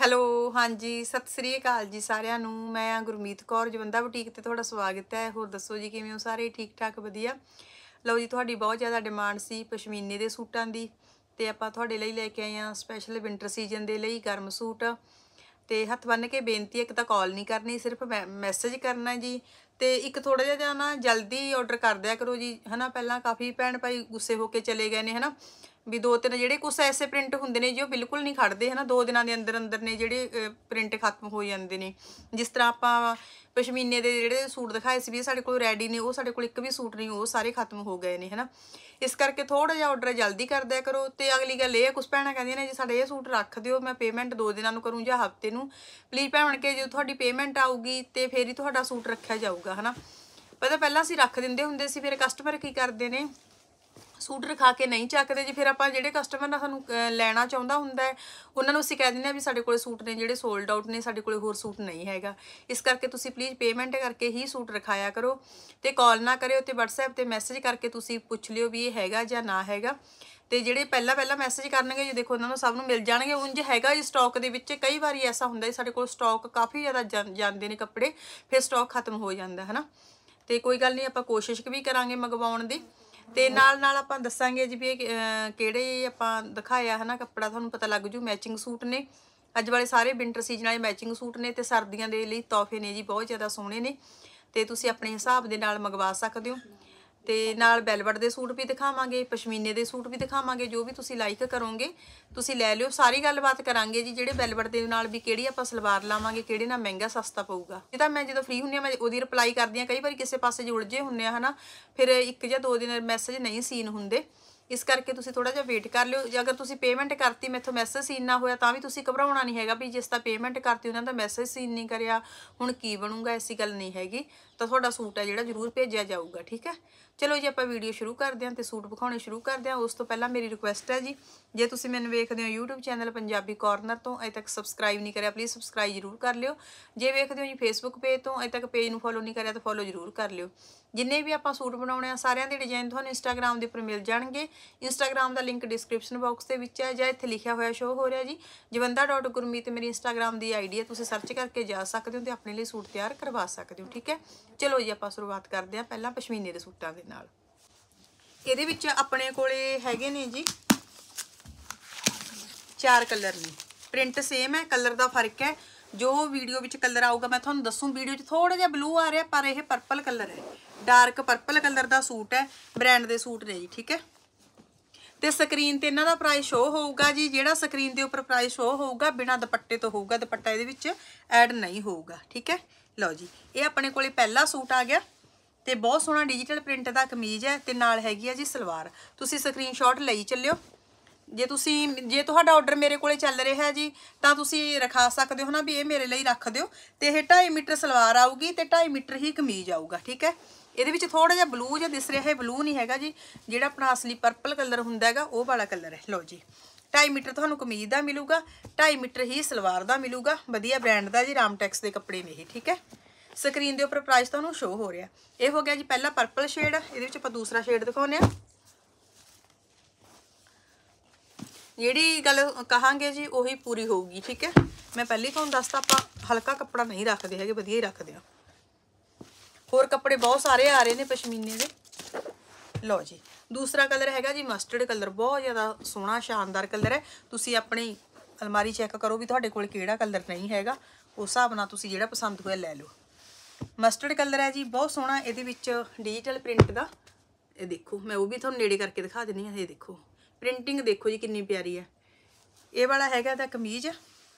hello ਹਾਂਜੀ ਸਤਿ ਸ੍ਰੀ ਅਕਾਲ ਜੀ ਸਾਰਿਆਂ ਨੂੰ ਮੈਂ ਆ ਗੁਰਮੀਤ ਕੌਰ ਜਵੰਦਾ ਬੁਟੀਕ ਤੇ ਤੁਹਾਡਾ ਸਵਾਗਤ ਹੈ ਹੋਰ ਦੱਸੋ ਜੀ ਕਿਵੇਂ ਹੋ ਸਾਰੇ ਠੀਕ ਠਾਕ ਵਧੀਆ ਲਓ ਜੀ ਤੁਹਾਡੀ ਬਹੁਤ ਜ਼ਿਆਦਾ ਡਿਮਾਂਡ ਸੀ ਪਸ਼ਮੀਨੇ ਦੇ ਸੂਟਾਂ ਦੀ ਤੇ ਆਪਾਂ ਤੁਹਾਡੇ ਲਈ ਲੈ ਕੇ ਆਏ ਆ ਸਪੈਸ਼ਲ ਵਿంటర్ ਸੀਜ਼ਨ ਦੇ ਲਈ ਗਰਮ ਸੂਟ ਤੇ ਹੱਥ ਬੰਨ ਕੇ ਬੇਨਤੀ ਇੱਕ ਤਾਂ ਕਾਲ ਨਹੀਂ ਕਰਨੀ ਸਿਰਫ ਮੈਸੇਜ ਕਰਨਾ ਜੀ ਤੇ ਇੱਕ ਥੋੜਾ ਜਿਹਾ ਨਾ ਜਲਦੀ ਆਰਡਰ ਕਰ ਦਿਆ ਕਰੋ ਜੀ ਹਨਾ ਪਹਿਲਾਂ ਕਾਫੀ ਭੈਣ ਭਾਈ ਗੁੱਸੇ ਹੋ ਕੇ ਚਲੇ ਗਏ ਨੇ ਹਨਾ ਵੀ ਦੋ ਤਿੰਨ ਜਿਹੜੇ ਕੁਝ ਐਸੇ ਪ੍ਰਿੰਟ ਹੁੰਦੇ ਨੇ ਜੋ ਬਿਲਕੁਲ ਨਹੀਂ ਖੜਦੇ ਹਨਾ ਦੋ ਦਿਨਾਂ ਦੇ ਅੰਦਰ ਅੰਦਰ ਨੇ ਜਿਹੜੇ ਪ੍ਰਿੰਟ ਖਤਮ ਹੋ ਜਾਂਦੇ ਨੇ ਜਿਸ ਤਰ੍ਹਾਂ ਆਪਾਂ ਪਸ਼ਮੀਨੇ ਦੇ ਜਿਹੜੇ ਸੂਟ ਦਿਖਾਏ ਸੀ ਵੀ ਸਾਡੇ ਕੋਲ ਰੈਡੀ ਨੇ ਉਹ ਸਾਡੇ ਕੋਲ ਇੱਕ ਵੀ ਸੂਟ ਨਹੀਂ ਉਹ ਸਾਰੇ ਖਤਮ ਹੋ ਗਏ ਨੇ ਹਨਾ ਇਸ ਕਰਕੇ ਥੋੜਾ ਜਿਹਾ ਆਰਡਰ ਜਲਦੀ ਕਰ ਦਿਆ ਕਰੋ ਤੇ ਅਗਲੀ ਗੱਲ ਇਹ ਕੁਝ ਭੈਣਾਂ ਕਹਿੰਦੀਆਂ ਨੇ ਜੀ ਸਾਡੇ ਇਹ ਸੂਟ ਰੱਖ ਦਿਓ ਮੈਂ ਪੇਮੈਂਟ ਦੋ ਦਿਨਾਂ ਨੂੰ ਕਰੂੰ ਜਾਂ ਹਫਤੇ ਨੂੰ ਪਲੀਜ਼ ਭੈਣ ਕੇ ਜੇ ਤੁਹਾਡੀ ਪੇਮੈਂਟ ਆਊਗੀ ਤੇ ਫੇਰ ਹੀ ਤੁਹਾਡਾ ਸੂਟ ਰੱਖਿਆ ਜਾਊਗਾ ਹਨਾ ਪਹਿਲਾਂ ਪਹਿਲਾਂ ਅਸੀਂ ਰੱਖ ਦਿੰਦੇ ਹੁੰਦੇ ਸੀ ਫਿਰ ਕਸਟਮਰ ਕੀ ਕਰਦੇ ਨੇ ਸੂਟ ਰਖਾ ਕੇ ਨਹੀਂ ਚੱਕਦੇ ਜੀ ਫਿਰ ਆਪਾਂ ਜਿਹੜੇ ਕਸਟਮਰ ਨਾਲ ਸਾਨੂੰ ਲੈਣਾ ਚਾਹੁੰਦਾ ਹੁੰਦਾ ਹੈ ਉਹਨਾਂ ਨੂੰ ਅਸੀਂ ਕਹਿ ਦਿੰਦੇ ਆ ਵੀ ਸਾਡੇ ਕੋਲੇ ਸੂਟ ਨੇ ਜਿਹੜੇ ਸੋਲਡ ਆਊਟ ਨੇ ਸਾਡੇ ਕੋਲੇ ਹੋਰ ਸੂਟ ਨਹੀਂ ਹੈਗਾ ਇਸ ਕਰਕੇ ਤੁਸੀਂ ਪਲੀਜ਼ ਪੇਮੈਂਟ ਕਰਕੇ ਹੀ ਸੂਟ ਰਖਾਇਆ ਕਰੋ ਤੇ ਕਾਲ ਨਾ ਕਰਿਓ ਤੇ WhatsApp ਤੇ ਮੈਸੇਜ ਕਰਕੇ ਤੁਸੀਂ ਪੁੱਛ ਲਿਓ ਵੀ ਇਹ ਹੈਗਾ ਜਾਂ ਨਾ ਹੈਗਾ ਤੇ ਜਿਹੜੇ ਪਹਿਲਾਂ ਪਹਿਲਾਂ ਮੈਸੇਜ ਕਰਨਗੇ ਜੇ ਦੇਖੋ ਉਹਨਾਂ ਨੂੰ ਸਭ ਨੂੰ ਮਿਲ ਜਾਣਗੇ ਉਂਝ ਹੈਗਾ ਜੀ ਸਟਾਕ ਦੇ ਵਿੱਚ ਕਈ ਵਾਰੀ ਐਸਾ ਹੁੰਦਾ ਹੈ ਸਾਡੇ ਕੋਲ ਸਟਾਕ ਕਾਫੀ ਜ਼ਿਆਦਾ ਜਾਂਦੇ ਨੇ ਕੱਪੜੇ ਫਿਰ ਸਟਾਕ ਖਤਮ ਹੋ ਜਾਂਦਾ ਹੈ ਨਾ ਤੇ ਕੋਈ ਗੱਲ ਨਹੀਂ ਆਪਾਂ ਕੋਸ਼ਿਸ਼ ਵੀ ਕਰਾਂਗੇ ਮੰਗਵਾਉਣ ਦੀ ਤੇ ਨਾਲ ਨਾਲ ਆਪਾਂ ਦੱਸਾਂਗੇ ਜੀ ਵੀ ਇਹ ਕਿਹੜੇ ਆਪਾਂ ਦਿਖਾਇਆ ਹਨਾ ਕੱਪੜਾ ਤੁਹਾਨੂੰ ਪਤਾ ਲੱਗ ਜੂ ਮੈਚਿੰਗ ਸੂਟ ਨੇ ਅੱਜ ਵਾਲੇ ਸਾਰੇ ਵਿੰਟਰ ਸੀਜ਼ਨ ਵਾਲੇ ਮੈਚਿੰਗ ਸੂਟ ਨੇ ਤੇ ਸਰਦੀਆਂ ਦੇ ਲਈ ਤੋਹਫੇ ਨੇ ਜੀ ਬਹੁਤ ਜ਼ਿਆਦਾ ਸੋਹਣੇ ਨੇ ਤੇ ਤੁਸੀਂ ਆਪਣੇ ਹਿਸਾਬ ਦੇ ਨਾਲ ਮੰਗਵਾ ਸਕਦੇ ਹੋ ਤੇ ਨਾਲ ਬੈਲਵਟ ਦੇ ਸੂਟ ਵੀ ਦਿਖਾਵਾਂਗੇ ਪਸ਼ਮੀਨੇ ਦੇ ਸੂਟ ਵੀ ਦਿਖਾਵਾਂਗੇ ਜੋ ਵੀ ਤੁਸੀਂ ਲਾਈਕ ਕਰੋਗੇ ਤੁਸੀਂ ਲੈ ਲਿਓ ਸਾਰੀ ਗੱਲਬਾਤ ਕਰਾਂਗੇ ਜੀ ਜਿਹੜੇ ਬੈਲਵਟ ਦੇ ਨਾਲ ਵੀ ਕਿਹੜੀ ਆਪਾਂ ਸਲਵਾਰ ਲਾਵਾਂਗੇ ਕਿਹੜੇ ਨਾਲ ਮਹਿੰਗਾ ਸਸਤਾ ਪਊਗਾ ਇਹ ਤਾਂ ਮੈਂ ਜਦੋਂ ਫ੍ਰੀ ਹੁੰਨੀ ਆ ਮੈਂ ਉਹਦੀ ਰਿਪਲਾਈ ਕਰਦੀ ਆ ਕਈ ਵਾਰੀ ਕਿਸੇ ਪਾਸੇ ਜੁੜ ਜੇ ਹੁੰਨੇ ਆ ਹਨਾ ਫਿਰ ਇੱਕ ਜਾਂ ਦੋ ਦਿਨ ਮੈਸੇਜ ਨਹੀਂ ਸੀਨ ਹੁੰਦੇ ਇਸ ਕਰਕੇ ਤੁਸੀਂ ਥੋੜਾ ਜਿਹਾ ਵੇਟ ਕਰ ਲਿਓ ਜੇ ਅਗਰ ਤੁਸੀਂ ਪੇਮੈਂਟ ਕਰਤੀ ਮੈਥੋਂ ਮੈਸੇਜ ਸੀਨ ਨਾ ਹੋਇਆ ਤਾਂ ਵੀ ਤੁਸੀਂ ਘਬਰਾਉਣਾ ਨਹੀਂ ਹੈਗਾ ਵੀ ਜਿਸ ਦਾ ਪੇਮੈਂਟ ਕਰਤੀ ਉਹਨਾਂ ਦਾ ਮੈਸੇਜ ਸੀਨ ਨਹੀਂ ਕਰਿਆ ਹੁਣ ਕੀ ਬਣੂਗਾ ਐਸੀ ਗੱਲ ਨਹੀਂ ਹੈਗੀ ਤਾਂ ਤੁਹਾਡਾ ਸੂਟ ਹੈ ਜਿਹੜਾ ਜ਼ਰੂਰ ਭੇਜਿਆ ਜਾਊਗਾ ਠੀਕ ਹੈ ਚਲੋ ਜੀ ਆਪਾਂ ਵੀਡੀਓ ਸ਼ੁਰੂ ਕਰਦੇ ਹਾਂ ਤੇ ਸੂਟ ਵਿਖਾਉਣੇ ਸ਼ੁਰੂ ਕਰਦੇ ਹਾਂ ਉਸ ਤੋਂ ਪਹਿਲਾਂ ਮੇਰੀ ਰਿਕੁਐਸਟ ਹੈ ਜੀ ਜੇ ਤੁਸੀਂ ਮੈਨੂੰ ਵੇਖਦੇ ਹੋ YouTube ਚੈਨਲ ਪੰਜਾਬੀ ਕਾਰਨਰ ਤੋਂ ਅਜੇ ਤੱਕ ਸਬਸਕ੍ਰਾਈਬ ਨਹੀਂ ਕਰਿਆ ਪਲੀਜ਼ ਸਬਸਕ੍ਰਾਈਬ ਜ਼ਰੂਰ ਕਰ ਲਿਓ ਜੇ ਵੇਖਦੇ ਹੋ ਜੀ Facebook ਪੇਜ ਤੋਂ ਅਜੇ ਤੱਕ ਪੇਜ ਨੂੰ ਫੋਲੋ ਨਹੀਂ ਕਰਿਆ ਤਾਂ ਫੋਲੋ ਜ਼ਰੂਰ ਕਰ ਲਿਓ ਜਿੰਨੇ ਵੀ ਆਪਾਂ ਸੂਟ ਬਣਾਉਣੇ ਆ ਸਾਰਿਆਂ ਦੇ ਡਿਜ਼ਾਈਨ ਤੁਹਾਨੂੰ Instagram ਦੇ ਉੱਪਰ ਮਿਲ ਜਾਣਗੇ Instagram ਦਾ ਲਿੰਕ ਡਿਸਕ੍ਰਿਪਸ਼ਨ ਬਾਕਸ ਦੇ ਵਿੱਚ ਹੈ ਜਾਂ ਇੱਥੇ ਲਿਖਿਆ ਹੋਇਆ ਸ਼ੋਅ ਹੋ ਰਿਹਾ ਜੀ jawanda.gurmeet ਮੇਰੀ Instagram ਦੀ ਆਈਡੀ ਹੈ ਤੁਸੀਂ ਸਰਚ ਕਰਕੇ ਜਾ ਸਕਦੇ ਹੋ ਤੇ ਆਪਣੇ ਲਈ ਸੂਟ ਤਿਆਰ ਕਰਵਾ ਸਕਦੇ ਹੋ ਠੀਕ ਹੈ ਚਲੋ ਜੀ ਆਪਾਂ ਸ਼ੁਰੂਆਤ ਕਰਦੇ ਆ ਪਹਿਲਾਂ ਪਸ਼ਮੀਨੇ ਦੇ ਸੂਟਾਂ ਦੇ ਨਾਲ ਇਹਦੇ ਵਿੱਚ ਆਪਣੇ ਕੋਲੇ ਹੈਗੇ ਨੇ ਜੀ ਚਾਰ ਕਲਰ ਨੇ ਪ੍ਰਿੰਟ ਸੇਮ ਹੈ ਕਲਰ ਦਾ ਫਰਕ ਹੈ ਜੋ ਵੀਡੀਓ ਵਿੱਚ ਕਲਰ ਆਊਗਾ ਮੈਂ ਤੁਹਾਨੂੰ ਦੱਸੂ ਵੀਡੀਓ 'ਚ ਥੋੜਾ ਜਿਹਾ ਬਲੂ ਆ ਰਿਹਾ ਪਰ ਇਹ ਪਰਪਲ ਕਲਰ ਹੈ ਡਾਰਕ ਪਰਪਲ ਕਲਰ ਦਾ ਸੂਟ ਹੈ ਬ੍ਰਾਂਡ ਦੇ ਸੂਟ ਨੇ ਜੀ ਠੀਕ ਹੈ ਤੇ ਸਕਰੀਨ ਤੇ ਇਹਨਾਂ ਦਾ ਪ੍ਰਾਈਸ ਸ਼ੋ ਹੋਊਗਾ ਜੀ ਜਿਹੜਾ ਸਕਰੀਨ ਦੇ ਉੱਪਰ ਪ੍ਰਾਈਸ ਸ਼ੋ ਹੋਊਗਾ ਬਿਨਾ ਦੁਪੱਟੇ ਤੋਂ ਹੋਊਗਾ ਦੁਪੱਟਾ ਇਹਦੇ ਵਿੱਚ ਐਡ ਨਹੀਂ ਹੋਊਗਾ ਠੀਕ ਹੈ ਲਓ ਜੀ ਇਹ ਆਪਣੇ ਕੋਲੇ ਪਹਿਲਾ ਸੂਟ ਆ ਗਿਆ ਤੇ ਬਹੁਤ ਸੋਹਣਾ ਡਿਜੀਟਲ ਪ੍ਰਿੰਟ ਦਾ ਕਮੀਜ਼ ਹੈ ਤੇ ਨਾਲ ਹੈਗੀ ਆ ਜੀ ਸਲਵਾਰ ਤੁਸੀਂ ਸਕਰੀਨਸ਼ਾਟ ਲਈ ਚੱਲਿਓ ਜੇ ਤੁਸੀਂ ਜੇ ਤੁਹਾਡਾ ਆਰਡਰ ਮੇਰੇ ਕੋਲੇ ਚੱਲ ਰਿਹਾ ਜੀ ਤਾਂ ਤੁਸੀਂ ਰਖਾ ਸਕਦੇ ਹੋ ਨਾ ਵੀ ਇਹ ਮੇਰੇ ਲਈ ਰੱਖ ਦਿਓ ਤੇ ਇਹ 2.5 ਮੀਟਰ ਸਲਵਾਰ ਆਊਗੀ ਤੇ 2.5 ਮੀਟਰ ਹੀ ਕਮੀਜ਼ ਆਊਗਾ ਠੀਕ ਹੈ ਇਹਦੇ ਵਿੱਚ ਥੋੜਾ ਜਿਹਾ ਬਲੂ ਜਿਹਾ ਦਿਸ ਰਿਹਾ ਹੈ ਬਲੂ ਨਹੀਂ ਹੈਗਾ ਜੀ ਜਿਹੜਾ ਆਪਣਾ ਅਸਲੀ ਪਰਪਲ ਕਲਰ ਹੁੰਦਾ ਹੈਗਾ ਉਹ ਵਾਲਾ ਕਲਰ ਹੈ ਲਓ ਜੀ 2.5 ਮੀਟਰ ਤੁਹਾਨੂੰ ਕਮੀਜ਼ ਦਾ ਮਿਲੂਗਾ 2.5 ਮੀਟਰ ਹੀ ਸਲਵਾਰ ਦਾ ਮਿਲੂਗਾ ਵਧੀਆ ਬ੍ਰਾਂਡ ਦਾ ਜੀ ਰਾਮਟੈਕਸ ਦੇ ਕੱਪੜੇ ਨੇ ਇਹ ਠੀਕ ਹੈ ਸਕਰੀਨ ਦੇ ਉੱਪਰ ਪ੍ਰਾਈਸ ਤੁਹਾਨੂੰ ਸ਼ੋ ਹੋ ਰਿਹਾ ਇਹ ਹੋ ਗਿਆ ਜੀ ਪਹਿਲਾ ਪਰਪਲ ਸ਼ੇਡ ਇਹਦੇ ਵਿੱਚ ਆਪਾਂ ਦੂਸਰਾ ਸ਼ੇਡ ਦਿਖਾਉਨੇ ਆ ਜਿਹੜੀ ਗੱਲ ਕਹਾਂਗੇ ਜੀ ਉਹੀ ਪੂਰੀ ਹੋਊਗੀ ਠੀਕ ਹੈ ਮੈਂ ਪਹਿਲੀ ਤੁਹਾਨੂੰ ਦੱਸਤਾ ਆਪਾਂ ਹਲਕਾ ਕੱਪੜਾ ਨਹੀਂ ਰੱਖਦੇ ਹੈਗੇ ਵਧੀਆ ਹੀ ਰੱਖਦੇ ਆ ਹੋਰ ਕੱਪੜੇ ਬਹੁਤ ਸਾਰੇ ਆ ਰਹੇ ਨੇ ਪਸ਼ਮੀਨੇ ਦੇ ਲਓ ਜੀ ਦੂਸਰਾ ਕਲਰ ਹੈਗਾ ਜੀ ਮਸਟਰਡ ਕਲਰ ਬਹੁਤ ਜ਼ਿਆਦਾ ਸੋਹਣਾ ਸ਼ਾਨਦਾਰ ਕਲਰ ਹੈ ਤੁਸੀਂ ਆਪਣੀ ਅਲਮਾਰੀ ਚੈੱਕ ਕਰੋ ਵੀ ਤੁਹਾਡੇ ਕੋਲ ਕਿਹੜਾ ਕਲਰ ਨਹੀਂ ਹੈਗਾ ਉਸ ਹਿਸਾਬ ਨਾਲ ਤੁਸੀਂ ਜਿਹੜਾ ਪਸੰਦ ਹੋਇਆ ਲੈ ਲਓ ਮਸਟਰਡ ਕਲਰ ਹੈ ਜੀ ਬਹੁਤ ਸੋਹਣਾ ਇਹਦੇ ਵਿੱਚ ਡਿਜੀਟਲ ਪ੍ਰਿੰਟ ਦਾ ਇਹ ਦੇਖੋ ਮੈਂ ਉਹ ਵੀ ਤੁਹਾਨੂੰ ਨੇੜੇ ਕਰਕੇ ਦਿਖਾ ਦਿੰਨੀ ਆ ਇਹ ਦੇਖੋ ਪ੍ਰਿੰਟਿੰਗ ਦੇਖੋ ਜੀ ਕਿੰਨੀ ਪਿਆਰੀ ਹੈ ਇਹ ਵਾਲਾ ਹੈਗਾ ਤਾਂ ਕਮੀਜ਼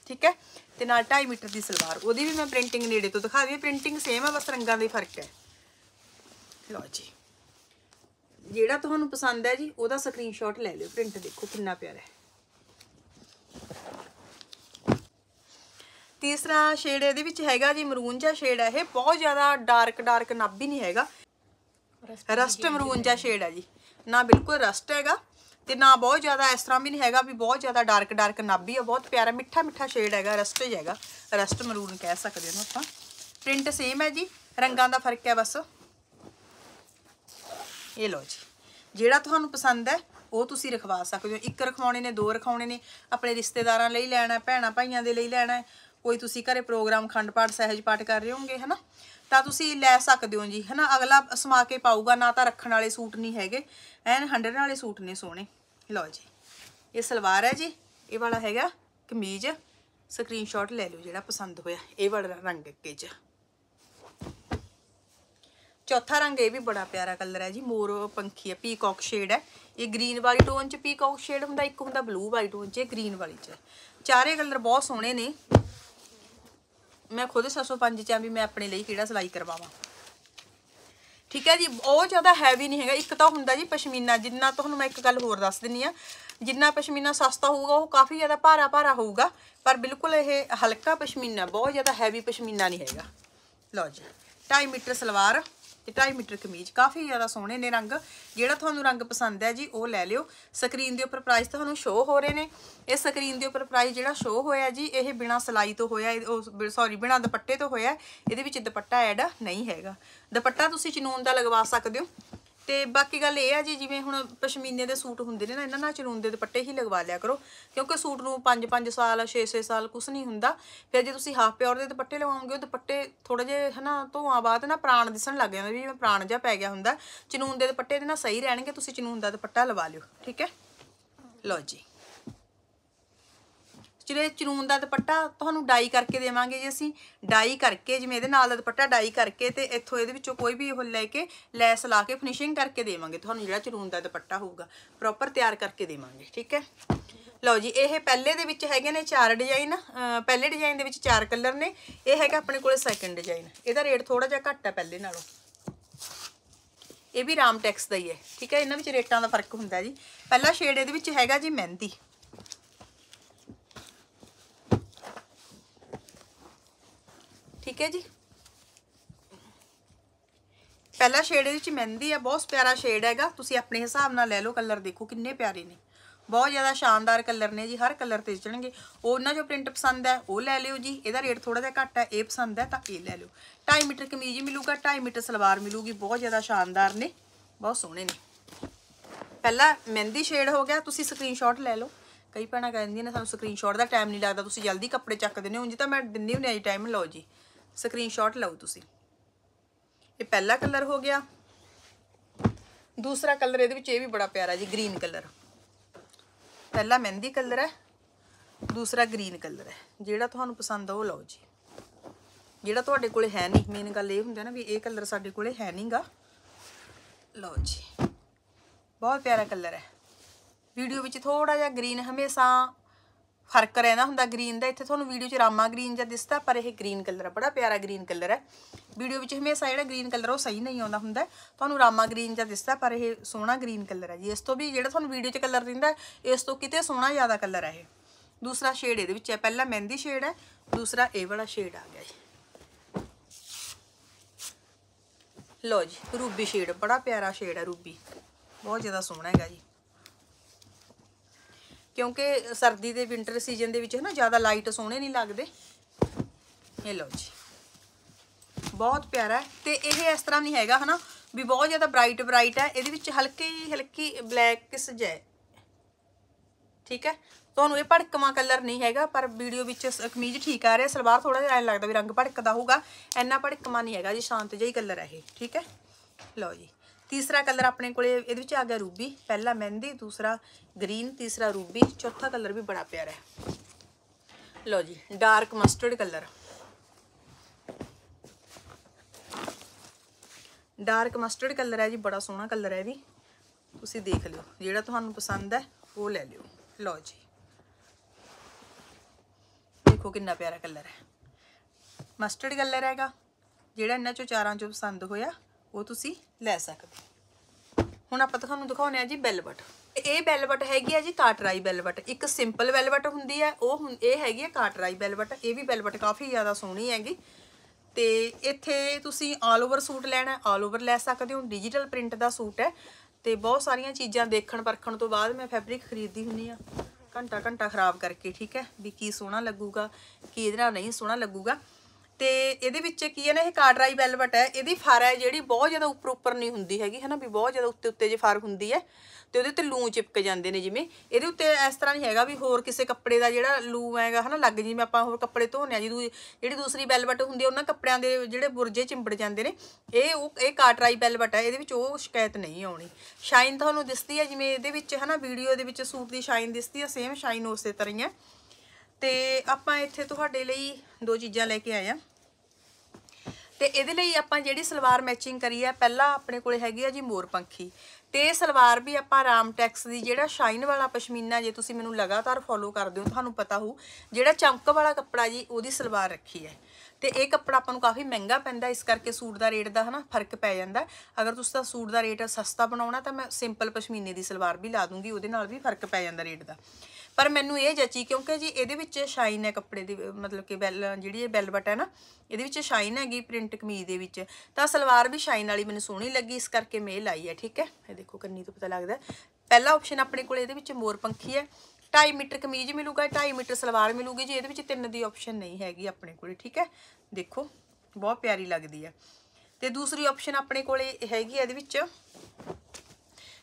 ਠੀਕ ਹੈ ਤੇ ਨਾਲ 2.5 ਮੀਟਰ ਦੀ ਸਲਵਾਰ ਉਹਦੀ ਵੀ ਮੈਂ ਪ੍ਰਿੰਟਿੰਗ ਨੇੜੇ ਤੋਂ ਦਿਖਾ ਦਈਏ ਪ੍ਰਿੰਟਿੰਗ ਸੇਮ ਹੈ ਬਸ ਰੰਗਾਂ ਦਾ ਹੀ ਫਰਕ ਹੈ ਲਓ ਜੀ ਜਿਹੜਾ ਤੁਹਾਨੂੰ ਪਸੰਦ ਹੈ ਜੀ ਉਹਦਾ ਸਕਰੀਨਸ਼ਾਟ ਲੈ ਲਿਓ ਪ੍ਰਿੰਟ ਦੇਖੋ ਕਿੰਨਾ ਪਿਆਰਾ ਹੈ ਤੀਸਰਾ ਸ਼ੇਡ ਇਹਦੇ ਵਿੱਚ ਹੈਗਾ ਜੀ ਮਰੂਨ ਜਿਹਾ ਸ਼ੇਡ ਹੈ ਇਹ ਬਹੁਤ ਜ਼ਿਆਦਾ ਡਾਰਕ ਡਾਰਕ ਨਾਬੀ ਨਹੀਂ ਹੈਗਾ ਰਸਟ ਮਰੂਨ ਜਿਹਾ ਸ਼ੇਡ ਹੈ ਜੀ ਨਾ ਬਿਲਕੁਲ ਰਸਟ ਹੈਗਾ ਤੇ ਨਾ ਬਹੁਤ ਜ਼ਿਆਦਾ ਇਸ ਤਰ੍ਹਾਂ ਵੀ ਨਹੀਂ ਹੈਗਾ ਵੀ ਬਹੁਤ ਜ਼ਿਆਦਾ ਡਾਰਕ ਡਾਰਕ ਨਾਬੀ ਹੈ ਬਹੁਤ ਪਿਆਰਾ ਮਿੱਠਾ ਮਿੱਠਾ ਸ਼ੇਡ ਹੈਗਾ ਰਸਟ ਹੈਗਾ ਰਸਟ ਮਰੂਨ ਕਹਿ ਸਕਦੇ ਹਾਂ ਆਪਾਂ ਪ੍ਰਿੰਟ ਸੇਮ ਹੈ ਜੀ ਰੰਗਾਂ ਦਾ ਫਰਕ ਹੈ ਬਸ ਇਹ ਲੋ ਜੀ ਜਿਹੜਾ ਤੁਹਾਨੂੰ ਪਸੰਦ ਹੈ ਉਹ ਤੁਸੀਂ ਰਖਵਾ ਸਕਦੇ ਹੋ ਇੱਕ ਰਖਵਾਉਣੇ ਨੇ ਦੋ ਰਖਾਉਣੇ ਨੇ ਆਪਣੇ ਰਿਸ਼ਤੇਦਾਰਾਂ ਲਈ ਲੈਣਾ ਭੈਣਾ ਭਾਈਆਂ ਦੇ ਲਈ ਲੈਣਾ ਕੋਈ ਤੁਸੀਂ ਘਰੇ ਪ੍ਰੋਗਰਾਮ ਖੰਡ ਪਾਠ ਸਹਿਜ ਪਾਠ ਕਰ ਰਹੇ ਹੋਗੇ ਹਨਾ ਤਾਂ ਤੁਸੀਂ ਲੈ ਸਕਦੇ ਹੋ ਜੀ ਹਨਾ ਅਗਲਾ ਸਮਾ ਕੇ ਪਾਊਗਾ ਨਾ ਤਾਂ ਰੱਖਣ ਵਾਲੇ ਸੂਟ ਨਹੀਂ ਹੈਗੇ ਐਨ 100 ਵਾਲੇ ਸੂਟ ਨੇ ਸੋਹਣੇ ਲਓ ਜੀ ਇਹ ਸਲਵਾਰ ਹੈ ਜੀ ਇਹ ਵਾਲਾ ਹੈਗਾ ਕਮੀਜ਼ ਸਕਰੀਨਸ਼ਾਟ ਲੈ ਲਿਓ ਜਿਹੜਾ ਪਸੰਦ ਹੋਇਆ ਇਹ ਵਾਲਾ ਰੰਗ ਅੱਗੇ ਚ ਚੌਥਾ ਰੰਗ ਇਹ ਵੀ ਬੜਾ ਪਿਆਰਾ ਕਲਰ ਹੈ ਜੀ ਮੋਰ ਪੰਖੀ ਹੈ ਪੀਕੌਕ ਸ਼ੇਡ ਹੈ ਇਹ ਗ੍ਰੀਨ ਵਾਲੀ ਟੋਨ ਚ ਪੀਕੌਕ ਸ਼ੇਡ ਹੁੰਦਾ ਇੱਕ ਹੁੰਦਾ ਬਲੂ ਵਾਲੀ ਟੋਨ ਚ ਗ੍ਰੀਨ ਵਾਲੀ ਚ ਚਾਰੇ ਕਲਰ ਬਹੁਤ ਸੋਹਣੇ ਨੇ ਮੈਂ ਖੁਦ 705 ਚ ਆ ਵੀ ਮੈਂ ਆਪਣੇ ਲਈ ਕਿਹੜਾ ਸਲਾਈ ਕਰਵਾਵਾਂ ਠੀਕ ਹੈ ਜੀ ਉਹ ਜ਼ਿਆਦਾ ਹੈਵੀ ਨਹੀਂ ਹੈਗਾ ਇੱਕ ਤਾਂ ਹੁੰਦਾ ਜੀ ਪਸ਼ਮੀਨਾ ਜਿੰਨਾ ਤੁਹਾਨੂੰ ਮੈਂ ਇੱਕ ਗੱਲ ਹੋਰ ਦੱਸ ਦਿੰਨੀ ਆ ਜਿੰਨਾ ਪਸ਼ਮੀਨਾ ਸਸਤਾ ਹੋਊਗਾ ਉਹ ਕਾਫੀ ਜ਼ਿਆਦਾ ਭਾਰਾ ਭਾਰਾ ਹੋਊਗਾ ਪਰ ਬਿਲਕੁਲ ਇਹ ਹਲਕਾ ਪਸ਼ਮੀਨਾ ਬਹੁਤ ਜ਼ਿਆਦਾ ਹੈਵੀ ਪਸ਼ਮੀਨਾ ਨਹੀਂ ਹੈਗਾ ਲਓ ਜੀ 2.5 ਮੀਟਰ ਸਲਵਾਰ ਤੇ 2.5 ਮੀਟਰ ਕਮੀਜ਼ ਕਾਫੀ ਜ਼ਿਆਦਾ ਸੋਹਣੇ ਨੇ ਰੰਗ ਜਿਹੜਾ ਤੁਹਾਨੂੰ ਰੰਗ ਪਸੰਦ ਹੈ ਜੀ ਉਹ ਲੈ ਲਿਓ ਸਕਰੀਨ ਦੇ ਉੱਪਰ ਪ੍ਰਾਈਸ ਤੁਹਾਨੂੰ ਸ਼ੋ ਹੋ ਰਹੇ ਨੇ ਇਹ ਸਕਰੀਨ ਦੇ ਉੱਪਰ ਪ੍ਰਾਈਸ ਜਿਹੜਾ ਸ਼ੋ ਹੋਇਆ ਜੀ ਇਹ ਬਿਨਾ ਸਲਾਈ ਤੋਂ ਹੋਇਆ ਸੌਰੀ ਬਿਨਾ ਦੁਪੱਟੇ ਤੋਂ ਹੋਇਆ ਇਹਦੇ ਵਿੱਚ ਦੁਪੱਟਾ ਐਡ ਨਹੀਂ ਹੈਗਾ ਦੁਪੱਟਾ ਤੁਸੀਂ ਚਨੂਨ ਦਾ ਲਗਵਾ ਸਕਦੇ ਹੋ ਤੇ ਬਾਕੀ ਗੱਲ ਇਹ ਆ ਜੀ ਜਿਵੇਂ ਹੁਣ ਪਸ਼ਮੀਨੇ ਦੇ ਸੂਟ ਹੁੰਦੇ ਨੇ ਨਾ ਇਹਨਾਂ ਨਾਲ ਚਲੂਨ ਦੇ ਦੁਪੱਟੇ ਹੀ ਲਗਵਾ ਲਿਆ ਕਰੋ ਕਿਉਂਕਿ ਸੂਟ ਨੂੰ 5-5 ਸਾਲ 6-6 ਸਾਲ ਕੁਝ ਨਹੀਂ ਹੁੰਦਾ ਫਿਰ ਜੇ ਤੁਸੀਂ ਹਾਫ ਪਿਓਰ ਦੇ ਦੁਪੱਟੇ ਲਵਾਉਂਗੇ ਉਹ ਦੁਪੱਟੇ ਥੋੜੇ ਜੇ ਹਨਾ ਧੋਆਂ ਬਾਅਦ ਨਾ ਪ੍ਰਾਣ ਦਿਸਣ ਲੱਗ ਜਾਂਦੇ ਵੀ ਜਿਵੇਂ ਪ੍ਰਾਣ ਜਾ ਪੈ ਗਿਆ ਹੁੰਦਾ ਚਨੂਨ ਦੇ ਦੁਪੱਟੇ ਦੇ ਨਾਲ ਸਹੀ ਰਹਿਣਗੇ ਤੁਸੀਂ ਚਨੂਨ ਦਾ ਦੁਪੱਟਾ ਲਵਾ ਲਿਓ ਠੀਕ ਹੈ ਲਓ ਜੀ ਜਿਹੜੇ ਚਨੂਨ ਦਾ ਦੁਪੱਟਾ ਤੁਹਾਨੂੰ ਡਾਈ ਕਰਕੇ ਦੇਵਾਂਗੇ ਜੀ ਅਸੀਂ ਡਾਈ ਕਰਕੇ ਜਿਵੇਂ ਇਹਦੇ ਨਾਲ ਦਾ ਦੁਪੱਟਾ ਡਾਈ ਕਰਕੇ ਤੇ ਇੱਥੋਂ ਇਹਦੇ ਵਿੱਚੋਂ ਕੋਈ ਵੀ ਉਹ ਲੈ ਕੇ ਲੈਸ ਲਾ ਕੇ ਫਿਨਿਸ਼ਿੰਗ ਕਰਕੇ ਦੇਵਾਂਗੇ ਤੁਹਾਨੂੰ ਜਿਹੜਾ ਚਨੂਨ ਦਾ ਦੁਪੱਟਾ ਹੋਊਗਾ ਪ੍ਰੋਪਰ ਤਿਆਰ ਕਰਕੇ ਦੇਵਾਂਗੇ ਠੀਕ ਹੈ ਲਓ ਜੀ ਇਹ ਪਹਿਲੇ ਦੇ ਵਿੱਚ ਹੈਗੇ ਨੇ ਚਾਰ ਡਿਜ਼ਾਈਨ ਪਹਿਲੇ ਡਿਜ਼ਾਈਨ ਦੇ ਵਿੱਚ ਚਾਰ ਕਲਰ ਨੇ ਇਹ ਹੈਗਾ ਆਪਣੇ ਕੋਲੇ ਸੈਕੰਡ ਡਿਜ਼ਾਈਨ ਇਹਦਾ ਰੇਟ ਥੋੜਾ ਜਿਹਾ ਘੱਟ ਹੈ ਪਹਿਲੇ ਨਾਲੋਂ ਇਹ ਵੀ ਰਾਮ ਟੈਕਸ ਦਾ ਹੀ ਹੈ ਠੀਕ ਹੈ ਇਹਨਾਂ ਵਿੱਚ ਰੇਟਾਂ ਦਾ ਫਰਕ ਹੁੰਦਾ ਜੀ ਪਹਿਲਾ ਸ਼ੇਡ ਇਹਦੇ ਵਿੱਚ ਹੈਗਾ ਜੀ ਮਹਿੰਦੀ ਠੀਕ ਹੈ ਜੀ ਪਹਿਲਾ ਸ਼ੇਡ ਵਿੱਚ ਮਹਿੰਦੀ ਆ ਬਹੁਤ ਪਿਆਰਾ ਸ਼ੇਡ ਹੈਗਾ ਤੁਸੀਂ ਆਪਣੇ ਹਿਸਾਬ ਨਾਲ ਲੈ ਲਓ ਕਲਰ ਦੇਖੋ ਕਿੰਨੇ ਪਿਆਰੇ ਨੇ ਬਹੁਤ ਜ਼ਿਆਦਾ ਸ਼ਾਨਦਾਰ ਕਲਰ ਨੇ ਜੀ ਹਰ ਕਲਰ ਤੇ ਚੜਨਗੇ ਉਹਨਾਂ ਜੋ ਪ੍ਰਿੰਟ ਪਸੰਦ ਹੈ ਉਹ ਲੈ ਲਿਓ ਜੀ ਇਹਦਾ ਰੇਟ ਥੋੜਾ ਜਿਹਾ ਘੱਟ ਹੈ ਇਹ ਪਸੰਦ ਹੈ ਤਾਂ ਇਹ ਲੈ ਲਿਓ 2.5 ਮੀਟਰ ਕਮੀਜ਼ ਮਿਲੂਗਾ 2.5 ਮੀਟਰ ਸਲਵਾਰ ਮਿਲੂਗੀ ਬਹੁਤ ਜ਼ਿਆਦਾ ਸ਼ਾਨਦਾਰ ਨੇ ਬਹੁਤ ਸੋਹਣੇ ਨੇ ਪਹਿਲਾ ਮਹਿੰਦੀ ਸ਼ੇਡ ਹੋ ਗਿਆ ਤੁਸੀਂ ਸਕਰੀਨਸ਼ਾਟ ਲੈ ਲਓ ਕਈ ਭੈਣਾਂ ਕਹਿੰਦੀਆਂ ਨੇ ਸਾਨੂੰ ਸਕਰੀਨਸ਼ਾਟ ਦਾ ਟਾਈਮ ਨਹੀਂ ਲੱਗਦਾ ਤੁਸੀਂ ਜਲਦੀ ਕੱਪੜੇ ਚੱਕਦੇ ਨੇ ਉਂਝ ਤਾਂ ਮੈਂ ਦਿੰਨੀ ਹੁੰਨੀ ਆ ਟਾਈਮ ਲਓ ਜੀ ਸਕਰੀਨਸ਼ਾਟ ਲਓ ਤੁਸੀਂ ਇਹ ਪਹਿਲਾ ਕਲਰ ਹੋ ਗਿਆ ਦੂਸਰਾ ਕਲਰ ਇਹਦੇ ਵਿੱਚ ਇਹ ਵੀ ਬੜਾ ਪਿਆਰਾ ਜੀ ਗ੍ਰੀਨ ਕਲਰ ਪਹਿਲਾ ਮਹਿੰਦੀ ਕਲਰ ਹੈ ਦੂਸਰਾ ਗ੍ਰੀਨ ਕਲਰ ਹੈ ਜਿਹੜਾ ਤੁਹਾਨੂੰ ਪਸੰਦ ਆ ਉਹ ਲਓ ਜੀ ਜਿਹੜਾ ਤੁਹਾਡੇ ਕੋਲੇ ਹੈ ਨਹੀਂ ਮੇਨ ਗੱਲ ਇਹ ਹੁੰਦਾ ਨਾ ਵੀ ਇਹ ਕਲਰ ਸਾਡੇ ਕੋਲੇ ਹੈ ਨਹੀਂਗਾ ਲਓ ਜੀ ਬਹੁਤ ਪਿਆਰਾ ਕਲਰ ਹੈ ਵੀਡੀਓ ਵਿੱਚ ਥੋੜਾ ਜਿਹਾ ਗ੍ਰੀਨ ਹਮੇਸ਼ਾ ਫਰਕ ਰਹਿਣਾ ਹੁੰਦਾ ਗ੍ਰੀਨ ਦਾ ਇੱਥੇ ਤੁਹਾਨੂੰ ਵੀਡੀਓ 'ਚ ਰਾਮਾ ਗ੍ਰੀਨ ਜਿਹਾ ਦਿਸਦਾ ਪਰ ਇਹ ਗ੍ਰੀਨ ਕਲਰ ਹੈ ਬੜਾ ਪਿਆਰਾ ਗ੍ਰੀਨ ਕਲਰ ਹੈ ਵੀਡੀਓ ਵਿੱਚ ਹਮੇਸ਼ਾ ਜਿਹੜਾ ਗ੍ਰੀਨ ਕਲਰ ਉਹ ਸਹੀ ਨਹੀਂ ਆਉਂਦਾ ਹੁੰਦਾ ਤੁਹਾਨੂੰ ਰਾਮਾ ਗ੍ਰੀਨ ਜਿਹਾ ਦਿਸਦਾ ਪਰ ਇਹ ਸੋਹਣਾ ਗ੍ਰੀਨ ਕਲਰ ਹੈ ਜੀ ਇਸ ਤੋਂ ਵੀ ਜਿਹੜਾ ਤੁਹਾਨੂੰ ਵੀਡੀਓ 'ਚ ਕਲਰ ਦਿੰਦਾ ਇਸ ਤੋਂ ਕਿਤੇ ਸੋਹਣਾ ਜ਼ਿਆਦਾ ਕਲਰ ਹੈ ਇਹ ਦੂਸਰਾ ਸ਼ੇਡ ਇਹਦੇ ਵਿੱਚ ਹੈ ਪਹਿਲਾ ਮਹਿੰਦੀ ਸ਼ੇਡ ਹੈ ਦੂਸਰਾ ਇਹ ਵਾਲਾ ਸ਼ੇਡ ਆ ਗਿਆ ਜੀ ਲੋ ਜੀ ਰੂਬੀ ਸ਼ੇਡ ਬੜਾ ਪਿਆਰਾ ਸ਼ੇਡ ਹੈ ਰੂਬੀ ਬਹੁਤ ਜ਼ਿਆਦਾ ਸੋਹਣਾ ਹੈਗਾ ਜੀ ਕਿਉਂਕਿ ਸਰਦੀ ਦੇ ਵਿੰਟਰ ਸੀਜ਼ਨ ਦੇ ਵਿੱਚ ਹੈ ਨਾ ਜ਼ਿਆਦਾ ਲਾਈਟ ਸੋਹਣੇ ਨਹੀਂ ਲੱਗਦੇ ਇਹ ਲਓ ਜੀ ਬਹੁਤ ਪਿਆਰਾ ਤੇ ਇਹ ਇਸ ਤਰ੍ਹਾਂ ਨਹੀਂ ਹੈਗਾ ਹਨਾ ਵੀ ਬਹੁਤ ਜ਼ਿਆਦਾ ਬ੍ਰਾਈਟ ਬ੍ਰਾਈਟ ਹੈ ਇਹਦੇ ਵਿੱਚ ਹਲਕੀ ਹਲਕੀ ਬਲੈਕ ਸਜੈ ਠੀਕ ਹੈ ਤੁਹਾਨੂੰ ਇਹ ਭੜਕਵਾ ਕਲਰ ਨਹੀਂ ਹੈਗਾ ਪਰ ਵੀਡੀਓ ਵਿੱਚ ਕਮੀਜ਼ ਠੀਕ ਆ ਰਿਹਾ ਸਲਵਾਰ ਥੋੜਾ ਜਿਹਾ ਐਂ ਲੱਗਦਾ ਵੀ ਰੰਗ ਭੜਕਦਾ ਹੋਊਗਾ ਐਨਾ ਭੜਕਵਾ ਨਹੀਂ ਹੈਗਾ ਜੀ ਸ਼ਾਂਤ ਜਿਹਾ ਹੀ ਕਲਰ ਹੈ ਇਹ ਠੀਕ ਹੈ ਲਓ ਜੀ ਤੀਸਰਾ ਕਲਰ ਆਪਣੇ ਕੋਲੇ ਇਹਦੇ ਵਿੱਚ ਆ ਗਿਆ ਰੂਬੀ ਪਹਿਲਾ ਮਹਿੰਦੀ ਦੂਸਰਾ ਗ੍ਰੀਨ ਤੀਸਰਾ ਰੂਬੀ ਚੌਥਾ ਕਲਰ ਵੀ ਬੜਾ ਪਿਆਰਾ ਹੈ ਲਓ ਜੀ dark mustard colour dark mustard colour ਹੈ ਜੀ ਬੜਾ ਸੋਹਣਾ ਕਲਰ ਹੈ ਵੀ ਤੁਸੀਂ ਦੇਖ ਲਿਓ ਜਿਹੜਾ ਤੁਹਾਨੂੰ ਪਸੰਦ ਹੈ ਉਹ ਲੈ ਲਿਓ ਲਓ ਜੀ ਦੇਖੋ ਕਿੰਨਾ ਪਿਆਰਾ ਕਲਰ ਹੈ ਮਸਟਰਡ ਕਲਰ ਹੈਗਾ ਜਿਹੜਾ ਇਹਨਾਂ ਚੋਂ ਚਾਰਾਂ ਚੋਂ ਪਸੰਦ ਹੋਇਆ ਉਹ ਤੁਸੀਂ ਲੈ ਸਕਦੇ ਹੁਣ ਆਪਾਂ ਤੁਹਾਨੂੰ ਦਿਖਾਉਨੇ ਆ ਜੀ ਬੈਲਵਟ ਇਹ ਬੈਲਵਟ ਹੈਗੀ ਆ ਜੀ ਕਾਟਰਾਈ ਬੈਲਵਟ ਇੱਕ ਸਿੰਪਲ ਬੈਲਵਟ ਹੁੰਦੀ ਆ ਉਹ ਹੁਣ ਇਹ ਹੈਗੀ ਆ ਕਾਟਰਾਈ ਬੈਲਵਟ ਇਹ ਵੀ ਬੈਲਵਟ ਕਾਫੀ ਜ਼ਿਆਦਾ ਸੋਹਣੀ ਹੈਗੀ ਤੇ ਇੱਥੇ ਤੁਸੀਂ ਆਲ ਓਵਰ ਸੂਟ ਲੈਣਾ ਆਲ ਓਵਰ ਲੈ ਸਕਦੇ ਹੋ ਡਿਜੀਟਲ ਪ੍ਰਿੰਟ ਦਾ ਸੂਟ ਹੈ ਤੇ ਬਹੁਤ ਸਾਰੀਆਂ ਚੀਜ਼ਾਂ ਦੇਖਣ ਪਰਖਣ ਤੋਂ ਬਾਅਦ ਮੈਂ ਫੈਬਰਿਕ ਖਰੀਦਦੀ ਹੁੰਨੀ ਆ ਘੰਟਾ ਘੰਟਾ ਖਰਾਬ ਕਰਕੇ ਠੀਕ ਹੈ ਵੀ ਕੀ ਸੋਹਣਾ ਲੱਗੂਗਾ ਕੀ ਇਹਦੇ ਨਾਲ ਨਹੀਂ ਸੋਹਣਾ ਲੱਗੂਗਾ ਤੇ ਇਹਦੇ ਵਿੱਚ ਕੀ ਹੈ ਨਾ ਇਹ ਕਾਰਡਰਾਈ ਵੈਲਵਟ ਹੈ ਇਹਦੀ ਫਰ ਹੈ ਜਿਹੜੀ ਬਹੁਤ ਜ਼ਿਆਦਾ ਉੱਪਰ ਉੱਪਰ ਨਹੀਂ ਹੁੰਦੀ ਹੈਗੀ ਹਨਾ ਵੀ ਬਹੁਤ ਜ਼ਿਆਦਾ ਉੱਤੇ ਉੱਤੇ ਜੇ ਫਰ ਹੁੰਦੀ ਹੈ ਤੇ ਉਹਦੇ ਤੇ ਲੂ ਚਿਪਕ ਜਾਂਦੇ ਨੇ ਜਿਵੇਂ ਇਹਦੇ ਉੱਤੇ ਇਸ ਤਰ੍ਹਾਂ ਨਹੀਂ ਹੈਗਾ ਵੀ ਹੋਰ ਕਿਸੇ ਕੱਪੜੇ ਦਾ ਜਿਹੜਾ ਲੂ ਹੈਗਾ ਹਨਾ ਲੱਗ ਜਿਵੇਂ ਆਪਾਂ ਹੋਰ ਕੱਪੜੇ ਧੋਣੇ ਆ ਜਿਹੜੀ ਜਿਹੜੀ ਦੂਸਰੀ ਵੈਲਵਟ ਹੁੰਦੀ ਹੈ ਉਹਨਾਂ ਕੱਪੜਿਆਂ ਦੇ ਜਿਹੜੇ ਬੁਰਜੇ ਚਿੰਬੜ ਜਾਂਦੇ ਨੇ ਇਹ ਉਹ ਇਹ ਕਾਰਡਰਾਈ ਵੈਲਵਟ ਹੈ ਇਹਦੇ ਵਿੱਚ ਉਹ ਸ਼ਿਕਾਇਤ ਨਹੀਂ ਆਉਣੀ ਸ਼ਾਈਨ ਤੁਹਾਨੂੰ ਦਿਸਦੀ ਹੈ ਜਿਵੇਂ ਇਹਦੇ ਵਿੱਚ ਹਨਾ ਵੀਡੀਓ ਦੇ ਵਿੱਚ ਸੂਟ ਦੀ ਸ਼ਾਈਨ ਦਿਸਦੀ ਹੈ ਸੇਮ ਸ਼ਾਈਨ ਉਸੇ ਤਰ੍ਹਾਂ ਹੀ ਹੈ ਤੇ ਆਪਾਂ ਇੱਥੇ ਤੁਹਾਡੇ ਲਈ ਦੋ ਚੀਜ਼ਾਂ ਲੈ ਕੇ ਆਏ ਆ ਤੇ ਇਹਦੇ ਲਈ ਆਪਾਂ ਜਿਹੜੀ ਸਲਵਾਰ ਮੈਚਿੰਗ ਕਰੀ ਆ ਪਹਿਲਾਂ ਆਪਣੇ ਕੋਲੇ ਹੈਗੀ ਆ ਜੀ ਮੋਰ ਪੰਖੀ ਤੇ ਸਲਵਾਰ ਵੀ ਆਪਾਂ ਰਾਮ ਟੈਕਸ ਦੀ ਜਿਹੜਾ ਸ਼ਾਈਨ ਵਾਲਾ ਪਸ਼ਮੀਨਾ ਜੇ ਤੁਸੀਂ ਮੈਨੂੰ ਲਗਾਤਾਰ ਫੋਲੋ ਕਰਦੇ ਹੋ ਤੁਹਾਨੂੰ ਪਤਾ ਹੋ ਜਿਹੜਾ ਚਮਕ ਵਾਲਾ ਕੱਪੜਾ ਜੀ ਉਹਦੀ ਸਲਵਾਰ ਰੱਖੀ ਹੈ ਤੇ ਇਹ ਕੱਪੜਾ ਆਪਾਂ ਨੂੰ ਕਾਫੀ ਮਹਿੰਗਾ ਪੈਂਦਾ ਇਸ ਕਰਕੇ ਸੂਟ ਦਾ ਰੇਟ ਦਾ ਹਨਾ ਫਰਕ ਪੈ ਜਾਂਦਾ ਅਗਰ ਤੁਸੀਂ ਤਾਂ ਸੂਟ ਦਾ ਰੇਟ ਸਸਤਾ ਬਣਾਉਣਾ ਤਾਂ ਮੈਂ ਸਿੰਪਲ ਪਸ਼ਮੀਨੇ ਦੀ ਸਲਵਾਰ ਵੀ ਲਾ ਦੂੰਗੀ ਉਹਦੇ ਨਾਲ ਵੀ ਫਰਕ ਪੈ ਜਾਂਦਾ ਰੇਟ ਦਾ ਪਰ ਮੈਨੂੰ ਇਹ ਜੱਚੀ ਕਿਉਂਕਿ ਜੀ ਇਹਦੇ ਵਿੱਚ ਸ਼ਾਈਨ ਹੈ ਕੱਪੜੇ ਦੀ ਮਤਲਬ ਕਿ ਬੈਲ ਜਿਹੜੀ ਇਹ ਬੈਲਵਟ ਹੈ ਨਾ ਇਹਦੇ ਵਿੱਚ ਸ਼ਾਈਨ ਹੈਗੀ ਪ੍ਰਿੰਟ ਕਮੀਜ਼ ਦੇ ਵਿੱਚ ਤਾਂ ਸਲਵਾਰ ਵੀ ਸ਼ਾਈਨ ਵਾਲੀ ਮੈਨੂੰ ਸੋਹਣੀ ਲੱਗੀ ਇਸ ਕਰਕੇ ਮੈਂ ਲਾਈ ਹੈ ਠੀਕ ਹੈ ਇਹ ਦੇਖੋ ਕੰਨੀ ਤੋਂ ਪਤਾ ਲੱਗਦਾ ਪਹਿਲਾ ਆਪਸ਼ਨ ਆਪਣੇ ਕੋਲ ਇਹਦੇ ਵਿੱਚ ਮੋਰ ਪੰਖੀ ਹੈ 2.5 ਮੀਟਰ ਕਮੀਜ਼ ਮਿਲੂਗਾ 2.5 ਮੀਟਰ ਸਲਵਾਰ ਮਿਲੂਗੀ ਜੀ ਇਹਦੇ ਵਿੱਚ ਤਿੰਨ ਦੀ ਆਪਸ਼ਨ ਨਹੀਂ ਹੈਗੀ ਆਪਣੇ ਕੋਲੇ ਠੀਕ ਹੈ ਦੇਖੋ ਬਹੁਤ ਪਿਆਰੀ ਲੱਗਦੀ ਹੈ ਤੇ ਦੂਸਰੀ ਆਪਸ਼ਨ ਆਪਣੇ ਕੋਲੇ ਹੈਗੀ ਇਹਦੇ ਵਿੱਚ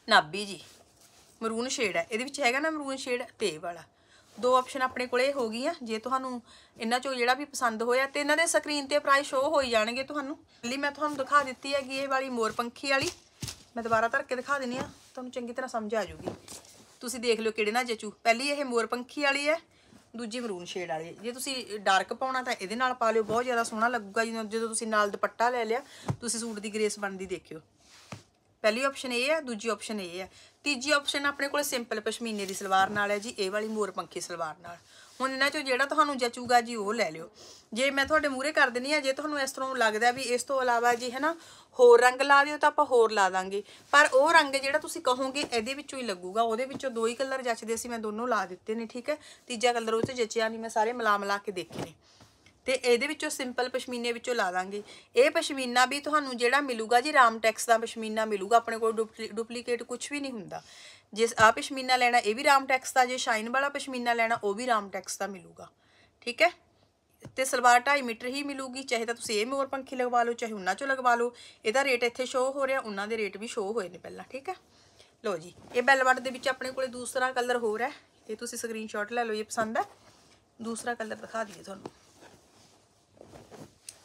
ਨਾਬੀ ਜੀ ਮਰੂਨ ਸ਼ੇਡ ਹੈ ਇਹਦੇ ਵਿੱਚ ਹੈਗਾ ਨਾ ਮਰੂਨ ਸ਼ੇਡ ਤੇ ਵਾਲਾ ਦੋ ਆਪਸ਼ਨ ਆਪਣੇ ਕੋਲੇ ਹੋ ਗਈਆਂ ਜੇ ਤੁਹਾਨੂੰ ਇਹਨਾਂ ਚੋਂ ਜਿਹੜਾ ਵੀ ਪਸੰਦ ਹੋਇਆ ਤੇ ਇਹਨਾਂ ਦੇ ਸਕਰੀਨ ਤੇ ਪ੍ਰਾਈਸ ਸ਼ੋ ਹੋਈ ਜਾਣਗੇ ਤੁਹਾਨੂੰ ਲਈ ਮੈਂ ਤੁਹਾਨੂੰ ਦਿਖਾ ਦਿੱਤੀ ਹੈਗੀ ਇਹ ਵਾਲੀ ਮੋਰ ਪੰਖੀ ਵਾਲੀ ਮੈਂ ਦੁਬਾਰਾ ਧਰ ਕੇ ਦਿਖਾ ਦਿੰਨੀ ਆ ਤੁਹਾਨੂੰ ਚੰਗੀ ਤਰ੍ਹਾਂ ਸਮਝ ਆ ਜੂਗੀ ਤੁਸੀਂ ਦੇਖ ਲਿਓ ਕਿਹੜੇ ਨਾਲ ਜਚੂ ਪਹਿਲੀ ਇਹ ਮੋਰ ਪੰਖੀ ਵਾਲੀ ਹੈ ਦੂਜੀ ਮਰੂਨ ਸ਼ੇਡ ਵਾਲੀ ਜੇ ਤੁਸੀਂ ਡਾਰਕ ਪਾਉਣਾ ਤਾਂ ਇਹਦੇ ਨਾਲ ਪਾ ਲਿਓ ਬਹੁਤ ਜ਼ਿਆਦਾ ਸੋਹਣਾ ਲੱਗੂਗਾ ਜਦੋਂ ਤੁਸੀਂ ਨਾਲ ਦੁਪੱਟਾ ਲੈ ਲਿਆ ਤੁਸੀਂ ਸੂਟ ਦੀ ਗ੍ਰੇਸ ਬਣਦੀ ਦੇਖਿਓ ਪਹਿਲੀ ਆਪਸ਼ਨ ਇਹ ਹੈ ਦੂਜੀ ਆਪਸ਼ਨ ਇਹ ਹੈ ਤੀਜੀ ਆਪਸ਼ਨ ਆਪਣੇ ਕੋਲ ਸਿੰਪਲ ਪਸ਼ਮੀਨੇ ਦੀ ਸਲਵਾਰ ਨਾਲ ਹੈ ਜੀ ਇਹ ਵਾਲੀ ਮੋਰ ਪੰਖੀ ਸਲਵਾਰ ਨਾਲ ਹੁਣ ਇਹਨਾਂ ਚੋਂ ਜਿਹੜਾ ਤੁਹਾਨੂੰ ਜਚੂਗਾ ਜੀ ਉਹ ਲੈ ਲਿਓ ਜੇ ਮੈਂ ਤੁਹਾਡੇ ਮੂਰੇ ਕਰ ਦਿੰਨੀ ਆ ਜੇ ਤੁਹਾਨੂੰ ਇਸ ਤਰ੍ਹਾਂ ਲੱਗਦਾ ਵੀ ਇਸ ਤੋਂ ਇਲਾਵਾ ਜੀ ਹੈਨਾ ਹੋਰ ਰੰਗ ਲਾ ਦਿਓ ਤਾਂ ਆਪਾਂ ਹੋਰ ਲਾ ਦਾਂਗੇ ਪਰ ਉਹ ਰੰਗ ਜਿਹੜਾ ਤੁਸੀਂ ਕਹੋਗੇ ਇਹਦੇ ਵਿੱਚੋਂ ਹੀ ਲੱਗੂਗਾ ਉਹਦੇ ਵਿੱਚੋਂ ਦੋ ਹੀ ਕਲਰ ਜਚਦੇ ਸੀ ਮੈਂ ਦੋਨੋਂ ਲਾ ਦਿੱਤੇ ਨੇ ਠੀਕ ਹੈ ਤੀਜਾ ਕਲਰ ਉਹ ਤੇ ਜਚਿਆ ਨਹੀਂ ਮੈਂ ਸਾਰੇ ਮਿਲਾ ਮਿਲਾ ਕੇ ਦੇਖੇ ਨੇ ਤੇ ਇਹਦੇ ਵਿੱਚੋਂ ਸਿੰਪਲ ਪਸ਼ਮੀਨੇ ਵਿੱਚੋਂ ਲਾ ਦਾਂਗੇ ਇਹ ਪਸ਼ਮੀਨਾ ਵੀ ਤੁਹਾਨੂੰ ਜਿਹੜਾ ਮਿਲੂਗਾ ਜੀ ਰਾਮਟੈਕਸ ਦਾ ਪਸ਼ਮੀਨਾ ਮਿਲੂਗਾ ਆਪਣੇ ਕੋਲ ਡੁਪਲੀਕੇਟ ਕੁਝ ਵੀ ਨਹੀਂ ਹੁੰਦਾ ਜਿਸ ਆ ਪਸ਼ਮੀਨਾ ਲੈਣਾ ਇਹ ਵੀ ਰਾਮਟੈਕਸ ਦਾ ਜੇ ਸ਼ਾਈਨ ਵਾਲਾ ਪਸ਼ਮੀਨਾ ਲੈਣਾ ਉਹ ਵੀ ਰਾਮਟੈਕਸ ਦਾ ਮਿਲੂਗਾ ਠੀਕ ਹੈ ਤੇ ਸਲਵਾਰ 2.5 ਮੀਟਰ ਹੀ ਮਿਲੂਗੀ ਚਾਹੇ ਤਾਂ ਤੁਸੀਂ ਇਹ ਮੋਰ ਪੰਖੀ ਲਗਵਾ ਲਓ ਚਾਹੇ ਉਹਨਾਂ ਚੋਂ ਲਗਵਾ ਲਓ ਇਹਦਾ ਰੇਟ ਇੱਥੇ ਸ਼ੋ ਹੋ ਰਿਹਾ ਉਹਨਾਂ ਦੇ ਰੇਟ ਵੀ ਸ਼ੋ ਹੋਏ ਨੇ ਪਹਿਲਾਂ ਠੀਕ ਹੈ ਲਓ ਜੀ ਇਹ ਬੈਲਵਟ ਦੇ ਵਿੱਚ ਆਪਣੇ ਕੋਲੇ ਦੂਸਰਾ ਕਲਰ ਹੋਰ ਹੈ ਇਹ ਤੁਸੀਂ ਸਕਰੀਨਸ਼ਾਟ ਲੈ ਲਓ ਇਹ ਪਸੰਦ ਹੈ ਦੂਸਰਾ ਕਲਰ ਦਿਖਾ ਦਈਏ ਤੁਹਾਨੂੰ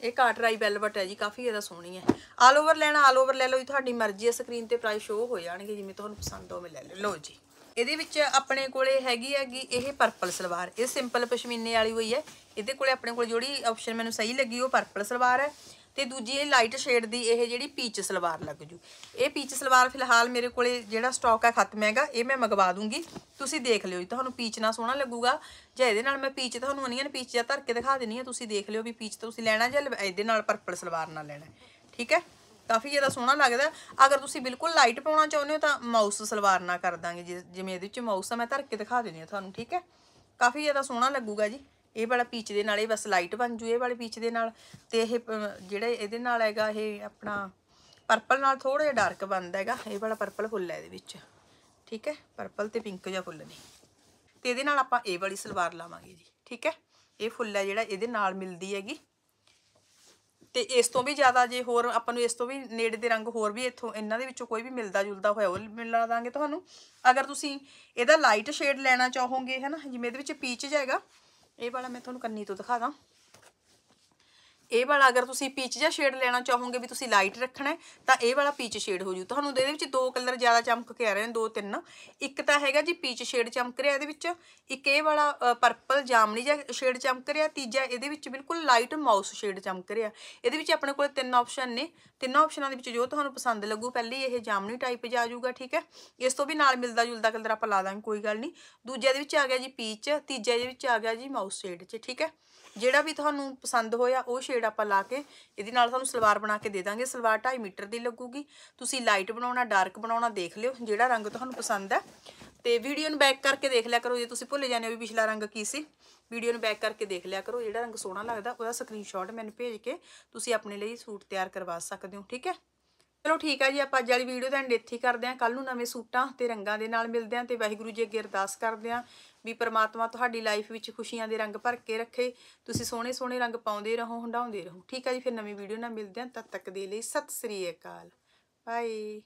ਇਹ ਕਾਟਰਾਈ ਬੈਲਵਟ ਹੈ ਜੀ ਕਾਫੀ ਇਹਦਾ ਸੋਹਣੀ ਹੈ ਆਲ ਓਵਰ ਲੈਣਾ ਆਲ ਓਵਰ ਲੈ ਲਓ ਜੀ ਤੁਹਾਡੀ ਮਰਜ਼ੀ ਹੈ ਸਕਰੀਨ ਤੇ ਪ੍ਰਾਈਸ ਸ਼ੋ ਹੋ ਜਾਣਗੇ ਜਿਵੇਂ ਤੁਹਾਨੂੰ ਪਸੰਦ ਹੋਵੇ ਲੈ ਲਓ ਜੀ ਇਹਦੇ ਵਿੱਚ ਆਪਣੇ ਕੋਲੇ ਹੈਗੀ ਹੈਗੀ ਇਹ ਪਰਪਲ ਸਲਵਾਰ ਇਹ ਸਿੰਪਲ ਪਸ਼ਮੀਨੇ ਵਾਲੀ ਹੋਈ ਹੈ ਇਹਦੇ ਕੋਲੇ ਆਪਣੇ ਕੋਲ ਜਿਹੜੀ ਆਪਸ਼ਨ ਮੈਨੂੰ ਸਹੀ ਲੱਗੀ ਉਹ ਪਰਪਲ ਸਲਵਾਰ ਹੈ ਤੇ ਦੂਜੀ ਇਹ ਲਾਈਟ ਸ਼ੇਡ ਦੀ ਇਹ ਜਿਹੜੀ ਪੀਚ ਸਲਵਾਰ ਲੱਗ ਜੂ ਇਹ ਪੀਚ ਸਲਵਾਰ ਫਿਲਹਾਲ ਮੇਰੇ ਕੋਲੇ ਜਿਹੜਾ ਸਟਾਕ ਹੈ ਖਤਮ ਹੈਗਾ ਇਹ ਮੈਂ ਮੰਗਵਾ ਦੂੰਗੀ ਤੁਸੀਂ ਦੇਖ ਲਿਓ ਜੀ ਤੁਹਾਨੂੰ ਪੀਚ ਨਾਲ ਸੋਹਣਾ ਲੱਗੂਗਾ ਜਾਂ ਇਹਦੇ ਨਾਲ ਮੈਂ ਪੀਚ ਤੁਹਾਨੂੰ ਨੇ ਪੀਚ ਜਾਂ ਧਰ ਕੇ ਦਿਖਾ ਦੇਣੀ ਆ ਤੁਸੀਂ ਦੇਖ ਲਿਓ ਵੀ ਪੀਚ ਤੁਸੀਂ ਲੈਣਾ ਜਾਂ ਇਹਦੇ ਨਾਲ ਪਰਪਲ ਸਲਵਾਰ ਨਾਲ ਲੈਣਾ ਠੀਕ ਹੈ ਕਾਫੀ ਜ਼ਿਆਦਾ ਸੋਹਣਾ ਲੱਗਦਾ ਅਗਰ ਤੁਸੀਂ ਬਿਲਕੁਲ ਲਾਈਟ ਪਾਉਣਾ ਚਾਹੁੰਦੇ ਹੋ ਤਾਂ ਮਾਊਸ ਸਲਵਾਰ ਨਾਲ ਕਰ ਦਾਂਗੇ ਜਿਵੇਂ ਇਹਦੇ ਵਿੱਚ ਮਾਊਸ ਆ ਮੈਂ ਧਰ ਕੇ ਦਿਖਾ ਦਿੰਨੀ ਆ ਤੁਹਾਨੂੰ ਠੀਕ ਹੈ ਕਾਫੀ ਜ਼ਿਆਦਾ ਸੋਹਣਾ ਲੱਗੂਗਾ ਜੀ ਇਹ ਵਾਲਾ ਪੀਚ ਦੇ ਨਾਲ ਇਹ ਬਸ ਲਾਈਟ ਬਣ ਜੂ ਇਹ ਵਾਲੇ ਪੀਚ ਦੇ ਨਾਲ ਤੇ ਇਹ ਜਿਹੜਾ ਇਹਦੇ ਨਾਲ ਹੈਗਾ ਇਹ ਆਪਣਾ ਪਰਪਲ ਨਾਲ ਥੋੜਾ ਜਿਹਾ ਡਾਰਕ ਬਣਦਾ ਹੈਗਾ ਇਹ ਵਾਲਾ ਪਰਪਲ ਫੁੱਲ ਹੈ ਇਹਦੇ ਵਿੱਚ ਠੀਕ ਹੈ ਪਰਪਲ ਤੇ ਪਿੰਕ ਜਿਹਾ ਫੁੱਲ ਨੇ ਤੇ ਇਹਦੇ ਨਾਲ ਆਪਾਂ ਇਹ ਵਾਲੀ ਸਲਵਾਰ ਲਾਵਾਂਗੇ ਜੀ ਠੀਕ ਹੈ ਇਹ ਫੁੱਲ ਹੈ ਜਿਹੜਾ ਇਹਦੇ ਨਾਲ ਮਿਲਦੀ ਹੈਗੀ ਤੇ ਇਸ ਤੋਂ ਵੀ ਜ਼ਿਆਦਾ ਜੇ ਹੋਰ ਆਪਾਂ ਨੂੰ ਇਸ ਤੋਂ ਵੀ ਨੇੜੇ ਦੇ ਰੰਗ ਹੋਰ ਵੀ ਇੱਥੋਂ ਇਹਨਾਂ ਦੇ ਵਿੱਚੋਂ ਕੋਈ ਵੀ ਮਿਲਦਾ ਜੁਲਦਾ ਹੋਇਆ ਉਹ ਮਿਲਾ ਦਾਂਗੇ ਤੁਹਾਨੂੰ ਅਗਰ ਤੁਸੀਂ ਇਹਦਾ ਲਾਈਟ ਸ਼ੇਡ ਲੈਣਾ ਚਾਹੋਗੇ ਹਨਾ ਜਿਵੇਂ ਇਹਦੇ ਵਿੱਚ ਪੀਚ ਜਾਏਗਾ ਇਹ ਵਾਲਾ ਮੈਂ ਤੁਹਾਨੂੰ ਕੰਨੀ ਤੋਂ ਦਿਖਾ ਦਾਂ ਇਹ ਵਾਲਾ ਅਗਰ ਤੁਸੀਂ ਪੀਚ ਜਾਂ ਸ਼ੇਡ ਲੈਣਾ ਚਾਹੋਗੇ ਵੀ ਤੁਸੀਂ ਲਾਈਟ ਰੱਖਣਾ ਤਾਂ ਇਹ ਵਾਲਾ ਪੀਚ ਸ਼ੇਡ ਹੋ ਜੂ ਤੁਹਾਨੂੰ ਇਹਦੇ ਵਿੱਚ ਦੋ ਕਲਰ ਜ਼ਿਆਦਾ ਚਮਕ ਕੇ ਆ ਰਹੇ ਨੇ ਦੋ ਤਿੰਨ ਇੱਕ ਤਾਂ ਹੈਗਾ ਜੀ ਪੀਚ ਸ਼ੇਡ ਚਮਕ ਰਿਹਾ ਇਹਦੇ ਵਿੱਚ ਇੱਕ ਇਹ ਵਾਲਾ ਪਰਪਲ ਜਾਮਨੀ ਜਾਂ ਸ਼ੇਡ ਚਮਕ ਰਿਹਾ ਤੀਜਾ ਇਹਦੇ ਵਿੱਚ ਬਿਲਕੁਲ ਲਾਈਟ ਮਾਊਸ ਸ਼ੇਡ ਚਮਕ ਰਿਹਾ ਇਹਦੇ ਵਿੱਚ ਆਪਣੇ ਕੋਲ ਤਿੰਨ ਆਪਸ਼ਨ ਨੇ ਤਿੰਨਾਂ ਆਪਸ਼ਨਾਂ ਦੇ ਵਿੱਚ ਜੋ ਤੁਹਾਨੂੰ ਪਸੰਦ ਲੱਗੂ ਪਹਿਲੀ ਇਹ ਜਾਮਨੀ ਟਾਈਪ ਜਾ ਜਾਊਗਾ ਠੀਕ ਹੈ ਇਸ ਤੋਂ ਵੀ ਨਾਲ ਮਿਲਦਾ ਜੁਲਦਾ ਕਲਰ ਆਪਾਂ ਲਾ ਦਾਂਗੇ ਕੋਈ ਗੱਲ ਨਹੀਂ ਦੂਜੇ ਦੇ ਵਿੱਚ ਆ ਗਿਆ ਜੀ ਪੀਚ ਤੀਜੇ ਦੇ ਵਿੱਚ ਆ ਗਿਆ ਜੀ ਮਾਊਸ ਸ਼ੇਡ 'ਚ ਠੀਕ ਹੈ ਜਿਹੜਾ ਵੀ ਤੁਹਾਨੂੰ ਪਸੰਦ ਹੋਇਆ ਉਹ ਸ਼ੇਡ ਆਪਾਂ ਲਾ ਕੇ ਇਹਦੇ ਨਾਲ ਤੁਹਾਨੂੰ ਸਲਵਾਰ ਬਣਾ ਕੇ ਦੇ ਦਾਂਗੇ ਸਲਵਾਰ 2.5 ਮੀਟਰ ਦੀ ਲੱਗੂਗੀ ਤੁਸੀਂ ਲਾਈਟ ਬਣਾਉਣਾ ਡਾਰਕ ਬਣਾਉਣਾ ਦੇਖ ਲਿਓ ਜਿਹੜਾ ਰੰਗ ਤੁਹਾਨੂੰ ਪਸੰਦ ਹੈ ਤੇ ਵੀਡੀਓ ਨੂੰ ਬੈਕ ਕਰਕੇ ਦੇਖ ਲਿਆ ਕਰੋ ਜੇ ਤੁਸੀਂ ਭੁੱਲ ਜਾਂਦੇ ਹੋ ਵੀ ਪਿਛਲਾ ਰੰਗ ਕੀ ਸੀ ਵੀਡੀਓ ਨੂੰ ਬੈਕ ਕਰਕੇ ਦੇਖ ਲਿਆ ਕਰੋ ਜਿਹੜਾ ਰੰਗ ਸੋਹਣਾ ਲੱਗਦਾ ਉਹਦਾ ਸਕਰੀਨਸ਼ਾਟ ਮੈਨੂੰ ਭੇਜ ਕੇ ਤੁਸੀਂ ਆਪਣੇ ਲਈ ਸੂਟ ਤਿਆਰ ਕਰਵਾ ਸਕਦੇ ਹੋ ਠੀਕ ਹੈ ਚਲੋ ਠੀਕ ਹੈ ਜੀ ਆਪਾਂ ਅੱਜ ਵਾਲੀ ਵੀਡੀਓ ਦਾ ਐਂਡ ਇੱਥੇ ਕਰਦੇ ਹਾਂ ਕੱਲ ਨੂੰ ਨਵੇਂ ਸੂਟਾਂ ਤੇ ਰੰਗਾਂ ਦੇ ਨਾਲ ਮਿਲਦੇ ਹਾਂ ਤੇ ਵਾਹਿਗੁਰੂ ਜੀ ਅੱਗੇ ਅਰਦਾਸ ਕਰਦੇ ਹਾਂ ਵੀ ਪ੍ਰਮਾਤਮਾ ਤੁਹਾਡੀ ਲਾਈਫ ਵਿੱਚ ਖੁਸ਼ੀਆਂ ਦੇ ਰੰਗ ਭਰ ਕੇ ਰੱਖੇ ਤੁਸੀਂ ਸੋਹਣੇ ਸੋਹਣੇ ਰੰਗ ਪਾਉਂਦੇ ਰਹੋ ਹੰਡਾਉਂਦੇ ਰਹੋ ਠੀਕ ਹੈ ਜੀ ਫਿਰ ਨਵੀਂ ਵੀਡੀਓ ਨਾਲ ਮਿਲਦੇ ਹਾਂ ਤਦ ਤੱਕ ਦੇ ਲਈ ਸਤਿ ਸ੍ਰੀ ਅਕਾਲ ਬਾਏ